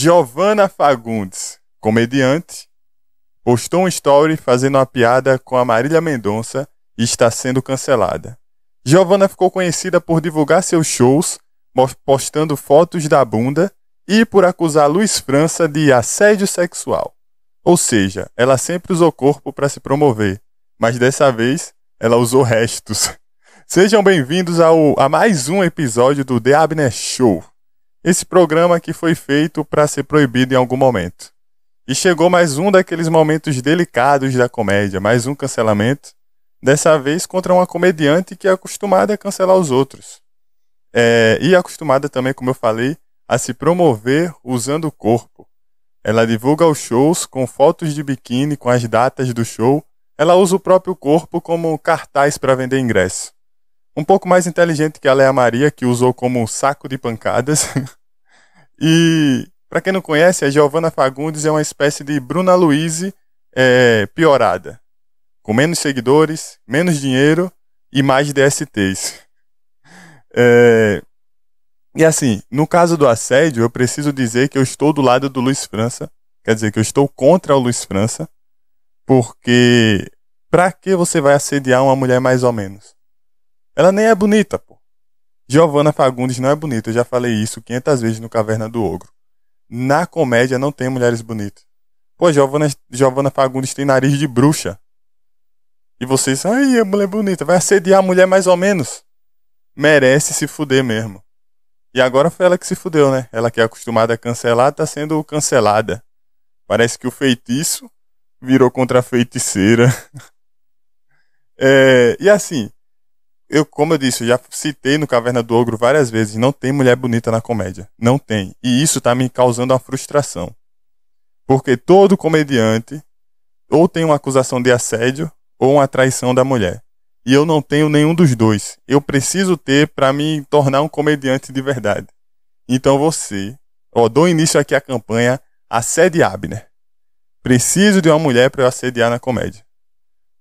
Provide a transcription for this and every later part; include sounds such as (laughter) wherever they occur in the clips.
Giovanna Fagundes, comediante, postou um story fazendo uma piada com a Marília Mendonça e está sendo cancelada. Giovanna ficou conhecida por divulgar seus shows, postando fotos da bunda e por acusar Luiz França de assédio sexual. Ou seja, ela sempre usou corpo para se promover, mas dessa vez ela usou restos. (laughs) Sejam bem-vindos ao, a mais um episódio do The Abner Show. Esse programa que foi feito para ser proibido em algum momento. E chegou mais um daqueles momentos delicados da comédia, mais um cancelamento. Dessa vez contra uma comediante que é acostumada a cancelar os outros. É, e acostumada também, como eu falei, a se promover usando o corpo. Ela divulga os shows com fotos de biquíni com as datas do show. Ela usa o próprio corpo como cartaz para vender ingresso. Um pouco mais inteligente que ela é a Maria, que usou como um saco de pancadas. (laughs) E para quem não conhece, a Giovanna Fagundes é uma espécie de Bruna Luiz é, piorada, com menos seguidores, menos dinheiro e mais DSTs. É, e assim, no caso do assédio, eu preciso dizer que eu estou do lado do Luiz França, quer dizer que eu estou contra o Luiz França, porque para que você vai assediar uma mulher mais ou menos? Ela nem é bonita, pô. Giovanna Fagundes não é bonita, eu já falei isso 500 vezes no Caverna do Ogro. Na comédia não tem mulheres bonitas. Pô, Giovanna, Giovanna Fagundes tem nariz de bruxa. E vocês, ai, a mulher é bonita, vai assediar a mulher mais ou menos. Merece se fuder mesmo. E agora foi ela que se fudeu, né? Ela que é acostumada a cancelar, tá sendo cancelada. Parece que o feitiço virou contra a feiticeira. (laughs) é, e assim, eu, como eu disse, eu já citei no Caverna do Ogro várias vezes, não tem mulher bonita na comédia. Não tem. E isso tá me causando uma frustração. Porque todo comediante ou tem uma acusação de assédio ou uma traição da mulher. E eu não tenho nenhum dos dois. Eu preciso ter para me tornar um comediante de verdade. Então você, ó, dou início aqui à campanha Assede Abner. Preciso de uma mulher para eu assediar na comédia.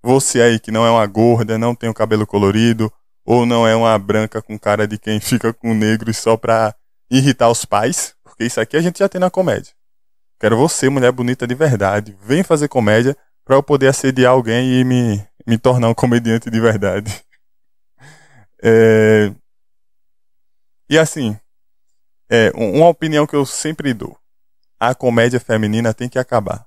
Você aí que não é uma gorda, não tem o cabelo colorido, ou não é uma branca com cara de quem fica com negros só pra irritar os pais, porque isso aqui a gente já tem na comédia. Quero você, mulher bonita de verdade, vem fazer comédia pra eu poder assediar alguém e me, me tornar um comediante de verdade. (laughs) É... E assim, é, uma opinião que eu sempre dou: a comédia feminina tem que acabar.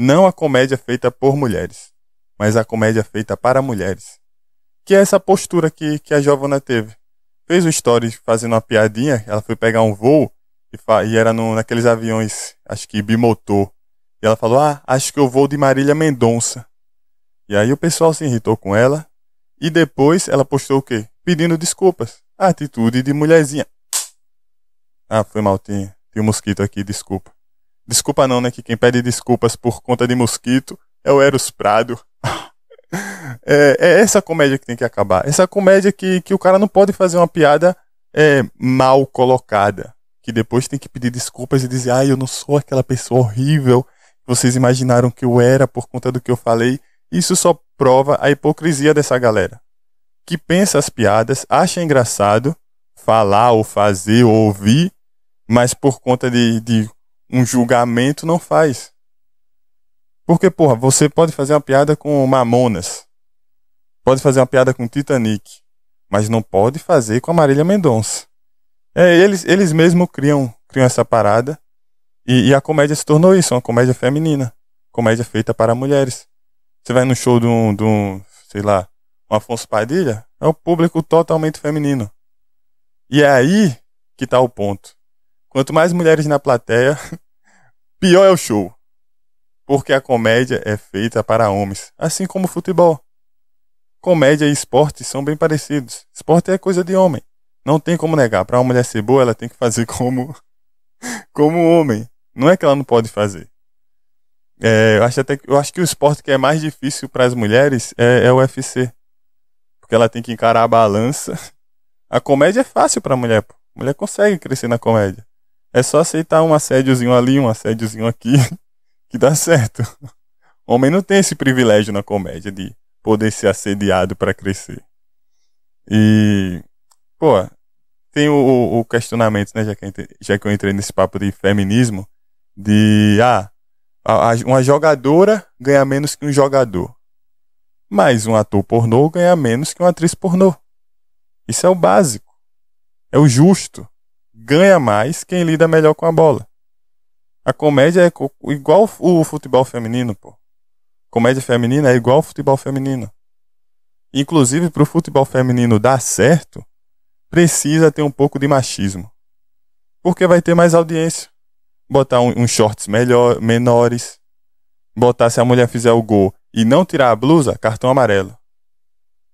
Não a comédia feita por mulheres, mas a comédia feita para mulheres. Que é essa postura que, que a Giovana teve. Fez o story fazendo uma piadinha, ela foi pegar um voo e, e era no, naqueles aviões, acho que bimotor. E ela falou: Ah, acho que eu vou de Marília Mendonça. E aí o pessoal se irritou com ela. E depois ela postou o quê? Pedindo desculpas. A atitude de mulherzinha. Ah, foi mal, tinha, tinha um mosquito aqui, desculpa. Desculpa não, né? Que quem pede desculpas por conta de mosquito é o Eros Prado. (laughs) é, é, essa comédia que tem que acabar. Essa comédia que, que o cara não pode fazer uma piada é, mal colocada. Que depois tem que pedir desculpas e dizer, ah, eu não sou aquela pessoa horrível que vocês imaginaram que eu era por conta do que eu falei. Isso só prova a hipocrisia dessa galera. Que pensa as piadas, acha engraçado falar ou fazer ou ouvir, mas por conta de, de um julgamento não faz. Porque, porra, você pode fazer uma piada com Mamonas, pode fazer uma piada com Titanic, mas não pode fazer com a Marília Mendonça. É, eles, eles mesmos criam, criam essa parada e, e a comédia se tornou isso, uma comédia feminina, comédia feita para mulheres. Você vai no show de um, de um sei lá, um Afonso Padilha, é um público totalmente feminino. E é aí que está o ponto. Quanto mais mulheres na plateia, (laughs) pior é o show. Porque a comédia é feita para homens, assim como o futebol. Comédia e esporte são bem parecidos. Esporte é coisa de homem. Não tem como negar. Para uma mulher ser boa, ela tem que fazer (laughs) como como homem. Não é que ela não pode fazer. É, eu, acho até, eu acho que o esporte que é mais difícil para as mulheres é, é o UFC. Porque ela tem que encarar a balança. (laughs) A comédia é fácil para a mulher. A Mulher consegue crescer na comédia. É só aceitar um assédiozinho ali, um assédiozinho aqui, (laughs) que dá certo. O homem não tem esse privilégio na comédia de poder ser assediado para crescer. E, pô, tem o, o, questionamento, né, já que, já que eu entrei nesse papo de feminismo, de, ah, uma jogadora ganha menos que um jogador. Mas um ator pornô ganha menos que uma atriz pornô. Isso é o básico. É o justo ganha mais quem lida melhor com a bola. A comédia é igual o futebol feminino, pô. Comédia feminina é igual ao futebol feminino. Inclusive, para o futebol feminino dar certo, precisa ter um pouco de machismo. Porque vai ter mais audiência. Botar uns um, um shorts melhor, menores. Botar se a mulher fizer o gol e não tirar a blusa, cartão amarelo.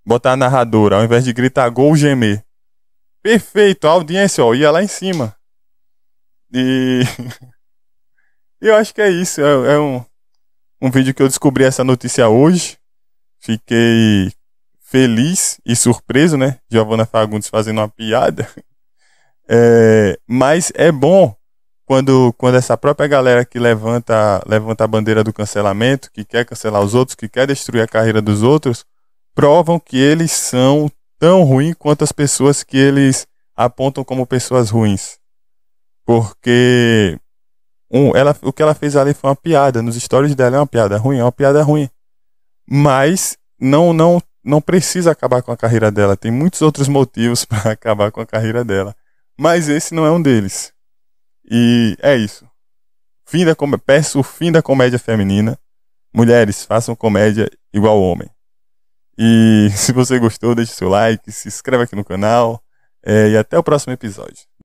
Botar a narradora, ao invés de gritar gol, gemer. Perfeito, a audiência, ó, ia lá em cima. E (laughs) eu acho que é isso. É, é, um, um vídeo que eu descobri essa notícia hoje. Fiquei feliz e surpreso, né? Giovanna Fagundes fazendo uma piada. (laughs) É, mas é bom quando, quando essa própria galera que levanta, levanta a bandeira do cancelamento, que quer cancelar os outros, que quer destruir a carreira dos outros, provam que eles são tão ruim quanto as pessoas que eles apontam como pessoas ruins. Porque um, ela, o que ela fez ali foi uma piada. Nos stories dela é uma piada ruim, é uma piada ruim. Mas não, não, não precisa acabar com a carreira dela. Tem muitos outros motivos (laughs) para acabar com a carreira dela. Mas esse não é um deles. E é isso. Fim da, peço o fim da comédia feminina. Mulheres, façam comédia igual homem. E (laughs) se você gostou, deixe seu like, se inscreve aqui no canal é, e até o próximo episódio.